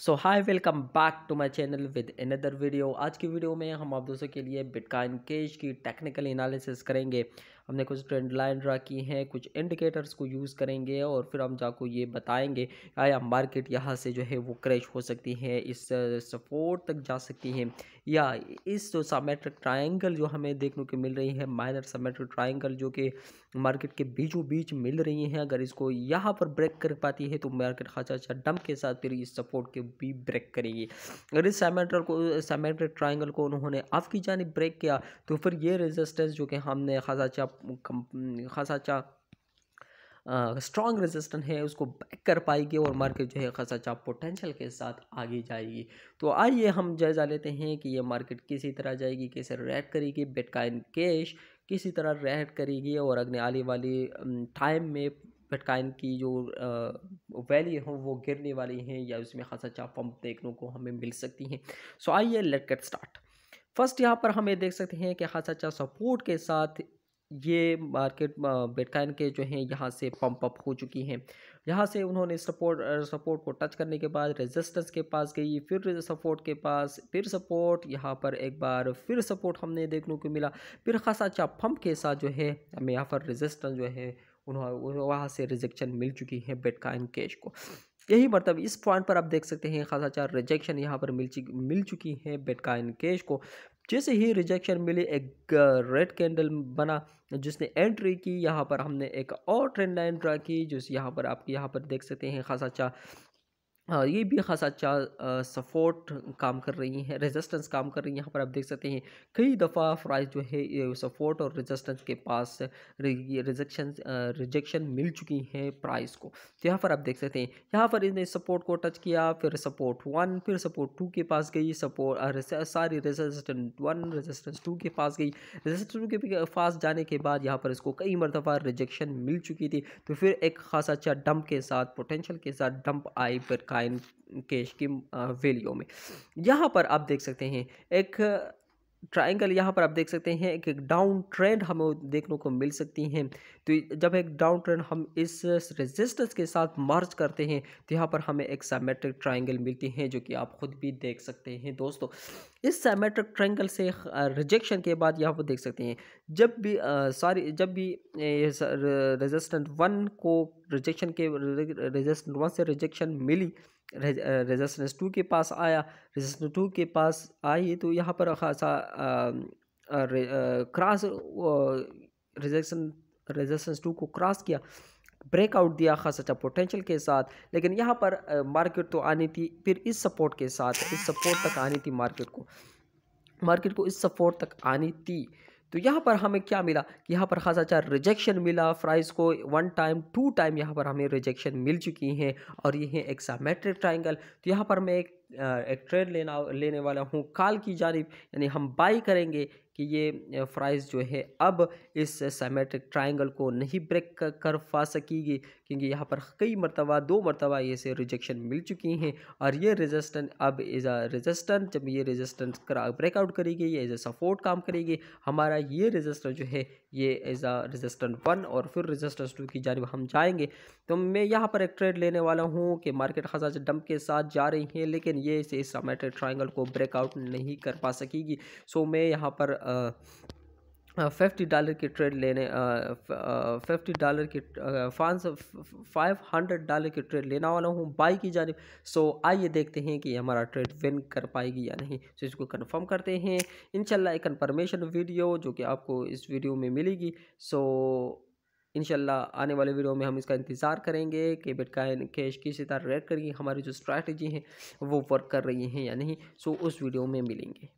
so hi welcome back to my channel with another video आज की video में हम आप दोस्तों के लिए बिटकॉइन कैश की टेक्निकल एनालिसिस करेंगे हमने कुछ ट्रेंड लाइन ड्रा की हैं कुछ इंडिकेटर्स को यूज़ करेंगे और फिर हम जाको ये बताएंगे आया मार्केट यहाँ से जो है वो क्रैश हो सकती है इस सपोर्ट तक जा सकती है या इस जो सामेट्रिक ट्राइंगल जो हमें देखने को मिल रही है माइनर सामेट्रिक ट्राइंगल जो कि मार्केट के बीचों बीच मिल रही हैं अगर इसको यहाँ पर ब्रेक कर पाती है तो मार्केट खासा अच्छा डंप के साथ फिर इस सपोर्ट के भी ब्रेक करेगी अगर इस सामेट्रल को सामेट्रिक ट्राइंगल को उन्होंने आपकी की जानी ब्रेक किया तो फिर ये रेजिस्टेंस जो कि हमने खासा अच्छा खासा अच्छा स्ट्रॉन्ग रेजिस्टेंस है उसको बैक कर पाएगी और मार्केट जो है खासा अच्छा पोटेंशियल के साथ आगे जाएगी तो आइए हम जायज़ा लेते हैं कि ये मार्केट किसी तरह जाएगी कैसे रैड करेगी बिटकॉइन कैश किसी तरह रैड करेगी और अगले आने वाली टाइम में बिटकॉइन की जो वैल्यू हो वो गिरने वाली हैं या उसमें खासा अच्छा पंप देखने को हमें मिल सकती हैं सो आइए लेट गेट स्टार्ट फर्स्ट यहाँ पर हम ये देख सकते हैं कि खासा अच्छा सपोर्ट के साथ ये मार्केट बिटकॉइन के जो हैं यहाँ से पंप अप हो चुकी हैं यहाँ से उन्होंने सपोर्ट सपोर्ट को टच करने के बाद रेजिस्टेंस के पास गई फिर सपोर्ट के पास फिर सपोर्ट यहाँ पर एक बार फिर सपोर्ट हमने देखने को मिला फिर खासा अच्छा पंप के साथ जो है हमें यहाँ पर रेजिस्टेंस जो है उन्होंने वहाँ से रिजेक्शन मिल चुकी है बेटकॉइन कैश को यही मतलब इस पॉइंट पर आप देख सकते हैं खासा चार अच्छा रिजेक्शन यहाँ पर मिल मिल चुकी है बेटकॉइन कैश को जैसे ही रिजेक्शन मिली एक रेड कैंडल बना जिसने एंट्री की यहाँ पर हमने एक और ट्रेंड लाइन ड्रा की जो यहाँ पर आप यहाँ पर देख सकते हैं खासा अच्छा हाँ, ये भी खासा अच्छा सपोर्ट काम कर रही है रेजिस्टेंस काम कर रही है यहाँ पर आप देख सकते हैं कई दफ़ा प्राइस जो है सपोर्ट और रेजिस्टेंस के पास रिजेक्शन रिजेक्शन मिल चुकी है प्राइस को तो यहाँ पर आप देख सकते हैं यहाँ पर इसने सपोर्ट को टच किया फिर सपोर्ट वन फिर सपोर्ट टू के पास गई सपोर्ट सारी रेजिस्टेंस वन रेजिस्टेंस टू के पास गई रेजिस्टेंस टू के पास जाने के बाद यहाँ पर इसको कई मरतफा रिजेक्शन मिल चुकी थी तो फिर एक खासा अच्छा डंप के साथ पोटेंशल के साथ डंप आई पर आयन केश की वैल्यू में यहाँ पर आप देख सकते हैं एक ट्राइंगल यहाँ पर आप देख सकते हैं कि एक डाउन ट्रेंड हमें देखने को मिल सकती हैं तो जब एक डाउन ट्रेंड हम इस रेजिस्टेंस के साथ मार्च करते हैं तो यहाँ पर हमें एक सैमेट्रिक ट्राइंगल मिलती हैं जो कि आप खुद भी देख सकते हैं दोस्तों इस सैमेट्रिक ट्राइंगल से रिजेक्शन के बाद यहाँ पर देख सकते हैं जब भी सॉरी जब भी रेजिस्टेंट वन को रिजेक्शन के रेजिस्टेंट वन से रिजेक्शन मिली रेजिस्टेंस टू के पास आया रेजिस्टेंस टू के पास आई तो यहाँ पर खासा क्रॉस रेजिस्टेंस रेजिस्टेंस टू को क्रॉस किया ब्रेकआउट दिया खास अच्छा पोटेंशियल के साथ लेकिन यहाँ पर मार्केट तो आनी थी फिर इस सपोर्ट के साथ इस सपोर्ट तक आनी थी मार्केट को मार्केट को इस सपोर्ट तक आनी थी तो यहाँ पर हमें क्या मिला कि यहाँ पर खासा अच्छा रिजेक्शन मिला फ्राइज़ को वन टाइम टू टाइम यहाँ पर हमें रिजेक्शन मिल चुकी हैं और ये है एक्सामेट्रिक ट्राइंगल तो यहाँ पर मैं एक एक ट्रेड लेना लेने वाला हूँ काल की जानब यानी हम बाई करेंगे कि ये फ्राइज़ जो है अब इस समेट्रिक ट्राइंगल को नहीं ब्रेक कर पा सकेगी क्योंकि यहाँ पर कई मरतबा दो मरतबा ये से रिजेक्शन मिल चुकी हैं और ये रेजिस्टेंट अब इज़ अ रेजिस्टेंट जब ये रेजिस्टेंट ब्रेकआउट करेगी ये एज अ सपोर्ट काम करेगी हमारा ये रेजिस्टेंट जो है ये एज आ रजिस्टेंट वन और फिर रजिस्टेंस टू की जानब हम जाएंगे तो मैं यहाँ पर एक ट्रेड लेने वाला हूँ कि मार्केट खासा डंप के साथ जा रही है लेकिन ये इस समेटेड ट्राइंगल को ब्रेकआउट नहीं कर पा सकेगी सो मैं यहाँ पर आ, फिफ्टी डॉलर की ट्रेड लेने फिफ्टी डॉलर की फांस फाइव हंड्रेड डॉलर की ट्रेड लेना वाला हूँ बाई की जानब सो आइए देखते हैं कि हमारा ट्रेड विन कर पाएगी या नहीं सो इसको कंफर्म करते हैं इनशाला एक कन्फर्मेशन वीडियो जो कि आपको इस वीडियो में मिलेगी सो इनशाला आने वाले वीडियो में हम इसका इंतज़ार करेंगे कि बिटकॉइन कैश किसी तरह रेड करेगी हमारी जो स्ट्रैटेजी है वो वर्क कर रही हैं या नहीं सो उस वीडियो में मिलेंगे